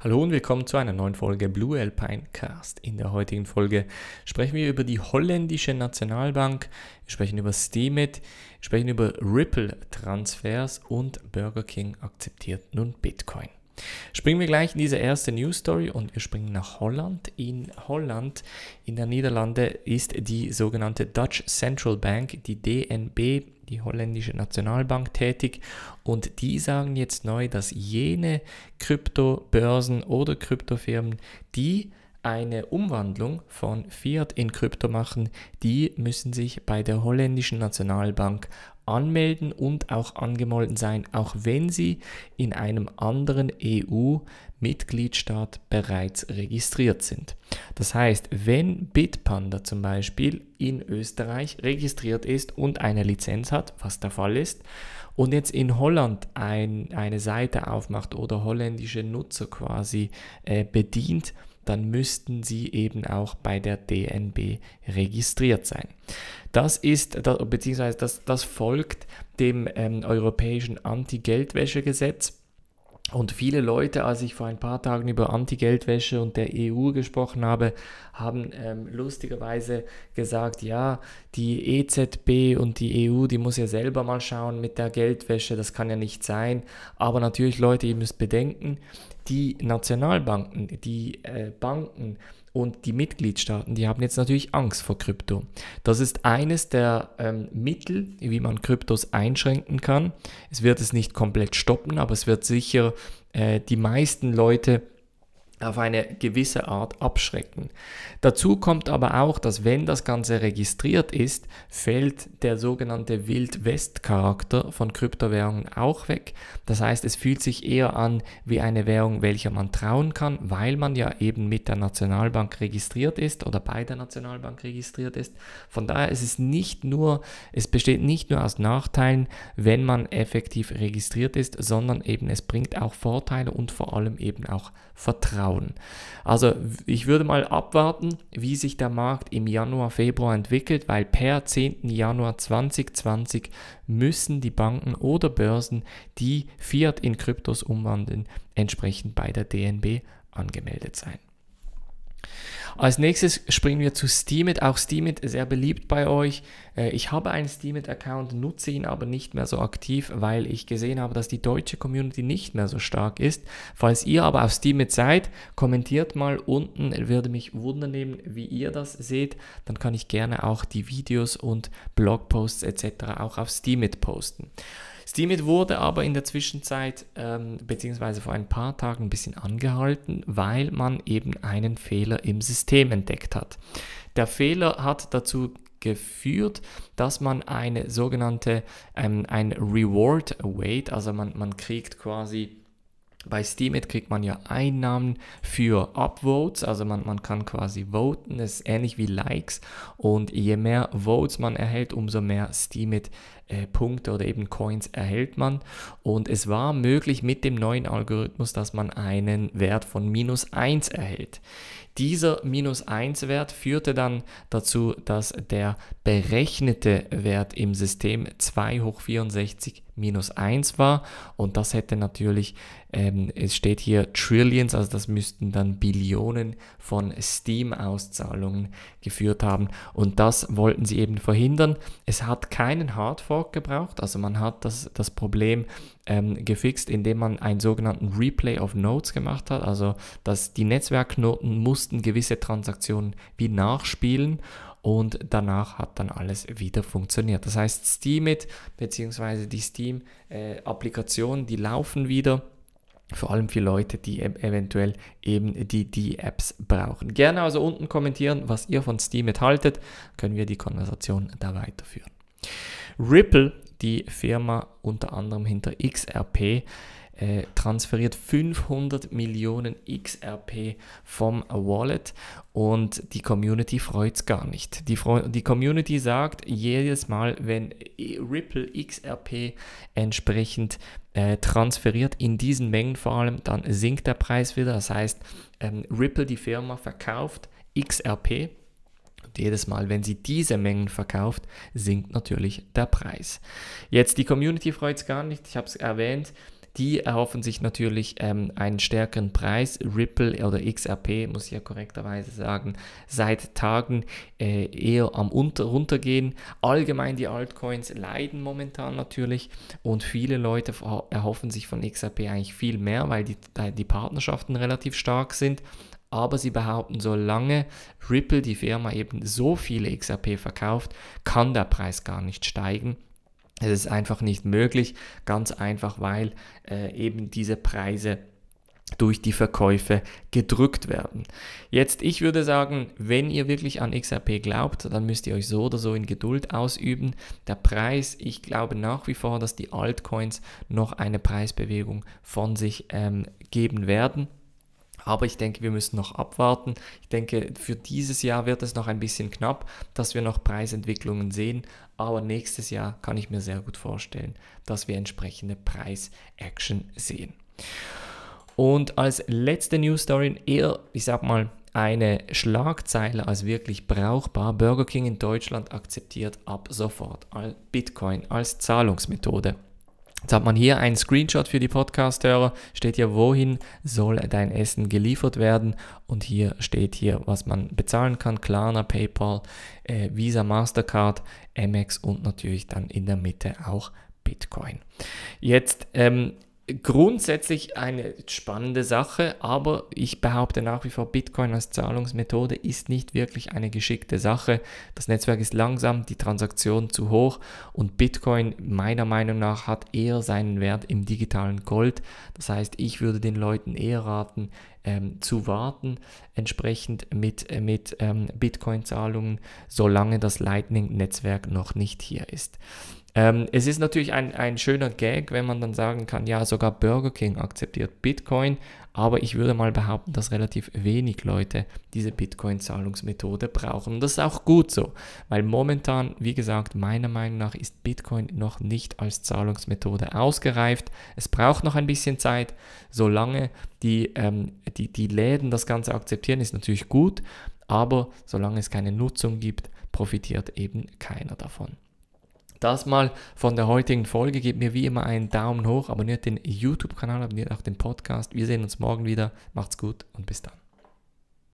Hallo und willkommen zu einer neuen Folge Blue Alpine Cast. In der heutigen Folge sprechen wir über die holländische Nationalbank, wir sprechen über Steemit, sprechen über Ripple Transfers und Burger King akzeptiert nun Bitcoin. Springen wir gleich in diese erste News Story und wir springen nach Holland. In Holland, in der Niederlande, ist die sogenannte Dutch Central Bank, die DNB, die holländische Nationalbank tätig und die sagen jetzt neu, dass jene Kryptobörsen oder Kryptofirmen, die eine Umwandlung von Fiat in Krypto machen, die müssen sich bei der holländischen Nationalbank anmelden und auch angemeldet sein, auch wenn Sie in einem anderen EU-Mitgliedstaat bereits registriert sind. Das heißt, wenn Bitpanda zum Beispiel in Österreich registriert ist und eine Lizenz hat, was der Fall ist, und jetzt in Holland ein, eine Seite aufmacht oder holländische Nutzer quasi äh, bedient, dann müssten sie eben auch bei der DNB registriert sein. Das ist, beziehungsweise das, das folgt dem ähm, europäischen Anti-Geldwäschegesetz und viele Leute, als ich vor ein paar Tagen über Anti-Geldwäsche und der EU gesprochen habe, haben ähm, lustigerweise gesagt, ja, die EZB und die EU, die muss ja selber mal schauen mit der Geldwäsche, das kann ja nicht sein. Aber natürlich, Leute, ihr müsst bedenken, die Nationalbanken, die äh, Banken, und die Mitgliedstaaten, die haben jetzt natürlich Angst vor Krypto. Das ist eines der ähm, Mittel, wie man Kryptos einschränken kann. Es wird es nicht komplett stoppen, aber es wird sicher äh, die meisten Leute auf eine gewisse Art abschrecken. Dazu kommt aber auch, dass wenn das Ganze registriert ist, fällt der sogenannte Wild-West-Charakter von Kryptowährungen auch weg. Das heißt, es fühlt sich eher an wie eine Währung, welcher man trauen kann, weil man ja eben mit der Nationalbank registriert ist oder bei der Nationalbank registriert ist. Von daher ist es nicht nur, es besteht nicht nur aus Nachteilen, wenn man effektiv registriert ist, sondern eben es bringt auch Vorteile und vor allem eben auch Vertrauen schauen. Also ich würde mal abwarten, wie sich der Markt im Januar, Februar entwickelt, weil per 10. Januar 2020 müssen die Banken oder Börsen, die Fiat in Kryptos umwandeln, entsprechend bei der DNB angemeldet sein. Als nächstes springen wir zu Steemit. Auch Steemit sehr beliebt bei euch. Äh, ich habe einen Steemit-Account, nutze ihn aber nicht mehr so aktiv, weil ich gesehen habe, dass die deutsche Community nicht mehr so stark ist. Falls ihr aber auf Steemit seid, kommentiert mal unten. Würde mich wundern nehmen, wie ihr das seht. Dann kann ich gerne auch die Videos und Blogposts etc. auch auf Steemit posten. Steemit wurde aber in der Zwischenzeit ähm, beziehungsweise vor ein paar Tagen ein bisschen angehalten, weil man eben einen Fehler im System entdeckt hat. Der Fehler hat dazu geführt, dass man eine sogenannte ähm, ein Reward Await, also man, man kriegt quasi bei Steemit kriegt man ja Einnahmen für Upvotes, also man, man kann quasi voten, das ist ähnlich wie Likes und je mehr Votes man erhält, umso mehr Steemit äh, Punkte oder eben Coins erhält man. Und es war möglich mit dem neuen Algorithmus, dass man einen Wert von minus 1 erhält. Dieser minus 1 Wert führte dann dazu, dass der berechnete Wert im System 2 hoch 64 minus 1 war. Und das hätte natürlich, ähm, es steht hier Trillions, also das müssten dann Billionen von Steam-Auszahlungen geführt haben. Und das wollten sie eben verhindern. Es hat keinen Hardfork. Talk gebraucht. Also man hat das, das Problem ähm, gefixt, indem man einen sogenannten Replay of Nodes gemacht hat. Also dass die Netzwerknoten mussten gewisse Transaktionen wie nachspielen und danach hat dann alles wieder funktioniert. Das heißt, Steemit bzw. die Steam-Applikationen, äh, die laufen wieder. Vor allem für Leute, die e-, eventuell eben die, die Apps brauchen. Gerne also unten kommentieren, was ihr von Steemit haltet. Können wir die Konversation da weiterführen. Ripple, die Firma unter anderem hinter XRP, äh, transferiert 500 Millionen XRP vom Wallet und die Community freut es gar nicht. Die, die, Community sagt jedes Mal, wenn Ripple XRP entsprechend äh, transferiert, in diesen Mengen vor allem, dann sinkt der Preis wieder. Das heißt, ähm, Ripple, die Firma, verkauft XRP jedes Mal, wenn sie diese Mengen verkauft, sinkt natürlich der Preis. Jetzt die Community freut es gar nicht, ich habe es erwähnt. Die erhoffen sich natürlich ähm, einen stärkeren Preis. Ripple oder XRP, muss ich ja korrekterweise sagen, seit Tagen äh, eher am Unter runtergehen. Allgemein die Altcoins leiden momentan natürlich und viele Leute erhoffen sich von XRP eigentlich viel mehr, weil die, äh, die Partnerschaften relativ stark sind aber sie behaupten, solange Ripple, die Firma, eben so viele XRP verkauft, kann der Preis gar nicht steigen. Es ist einfach nicht möglich, ganz einfach, weil äh, eben diese Preise durch die Verkäufe gedrückt werden. Jetzt, ich würde sagen, wenn ihr wirklich an XRP glaubt, dann müsst ihr euch so oder so in Geduld ausüben. Der Preis, ich glaube nach wie vor, dass die Altcoins noch eine Preisbewegung von sich ähm, geben werden aber ich denke, wir müssen noch abwarten. Ich denke, für dieses Jahr wird es noch ein bisschen knapp, dass wir noch Preisentwicklungen sehen, aber nächstes Jahr kann ich mir sehr gut vorstellen, dass wir entsprechende Preis-Action sehen. Und als letzte News Story eher, ich sag mal, eine Schlagzeile als wirklich brauchbar. Burger King in Deutschland akzeptiert ab sofort Bitcoin als Zahlungsmethode. Jetzt hat man hier einen Screenshot für die Podcast-Hörer, steht hier, wohin soll dein Essen geliefert werden und hier steht hier, was man bezahlen kann, Klarna, PayPal, äh, Visa, Mastercard, Amex und natürlich dann in der Mitte auch Bitcoin. Jetzt ähm, grundsätzlich eine spannende Sache, aber ich behaupte nach wie vor, Bitcoin als Zahlungsmethode ist nicht wirklich eine geschickte Sache. Das Netzwerk ist langsam, die Transaktion zu hoch und Bitcoin meiner Meinung nach hat eher seinen Wert im digitalen Gold. Das heißt, ich würde den Leuten eher raten, ähm, zu warten, entsprechend mit, äh, mit ähm, Bitcoin-Zahlungen, solange das Lightning-Netzwerk noch nicht hier ist. Ähm, es ist natürlich ein, ein schöner Gag, wenn man dann sagen kann, ja, sogar Burger King akzeptiert Bitcoin, aber ich würde mal behaupten, dass relativ wenig Leute diese Bitcoin-Zahlungsmethode brauchen. Und das ist auch gut so, weil momentan, wie gesagt, meiner Meinung nach ist Bitcoin noch nicht als Zahlungsmethode ausgereift. Es braucht noch ein bisschen Zeit, solange die, ähm, die, die Läden das Ganze akzeptieren, ist natürlich gut, aber solange es keine Nutzung gibt, profitiert eben keiner davon. Das mal von der heutigen Folge. Gebt mir wie immer einen Daumen hoch, abonniert den YouTube-Kanal, abonniert auch den Podcast. Wir sehen uns morgen wieder. Macht's gut und bis dann.